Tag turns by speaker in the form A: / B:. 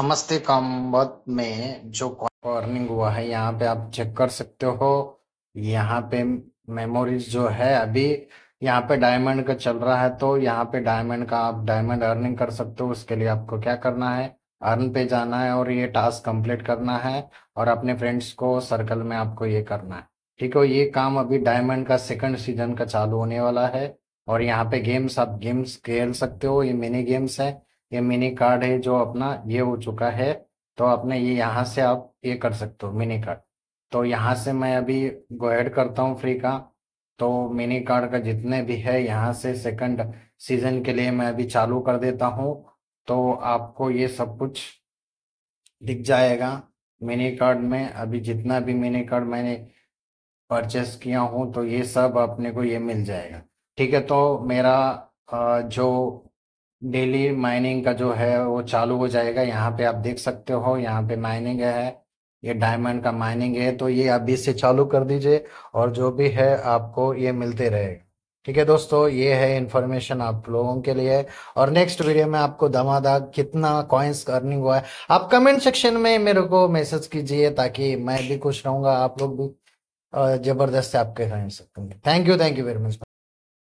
A: समस्ते कामवत में जो कॉर्निंग हुआ है यहाँ पे आप चेक कर सकते हो यहाँ पे मेमोरीज जो है अभी यहाँ पे डायमंड का चल रहा है तो यहाँ पे डायमंड का आप डायमंड अर्निंग कर सकते हो उसके लिए आपको क्या करना है अर्न पे जाना है और ये टास्क कंप्लीट करना है और अपने फ्रेंड्स को सर्कल में आपको ये करना है ठीक है ये काम अभी डायमंड का सेकंड सीजन का चालू होने वाला है और यहाँ पे गेम्स आप गेम्स खेल सकते हो ये मिनी गेम्स है ये मिनी कार्ड है जो अपना ये हो चुका है तो आपने ये यहाँ से आप ये कर सकते हो मिनी कार्ड तो यहाँ से मैं अभी एड करता हूँ फ्री का तो मिनी कार्ड का जितने भी है यहाँ से सेकंड सीजन के लिए मैं अभी चालू कर देता हूँ तो आपको ये सब कुछ दिख जाएगा मिनी कार्ड में अभी जितना भी मिनी कार्ड मैंने परचेस किया हूँ तो ये सब अपने को ये मिल जाएगा ठीक है तो मेरा जो डेली माइनिंग का जो है वो चालू हो जाएगा यहाँ पे आप देख सकते हो यहाँ पे माइनिंग है ये डायमंड का माइनिंग है तो ये आप से चालू कर दीजिए और जो भी है आपको ये मिलते रहेगा ठीक है दोस्तों ये है इन्फॉर्मेशन आप लोगों के लिए और नेक्स्ट वीडियो में आपको दमादा कितना कॉइन्स अर्निंग हुआ है आप कमेंट सेक्शन में मेरे को मैसेज कीजिए ताकि मैं भी खुश रहूंगा आप लोग भी जबरदस्त आपके कह सकते thank you thank you very much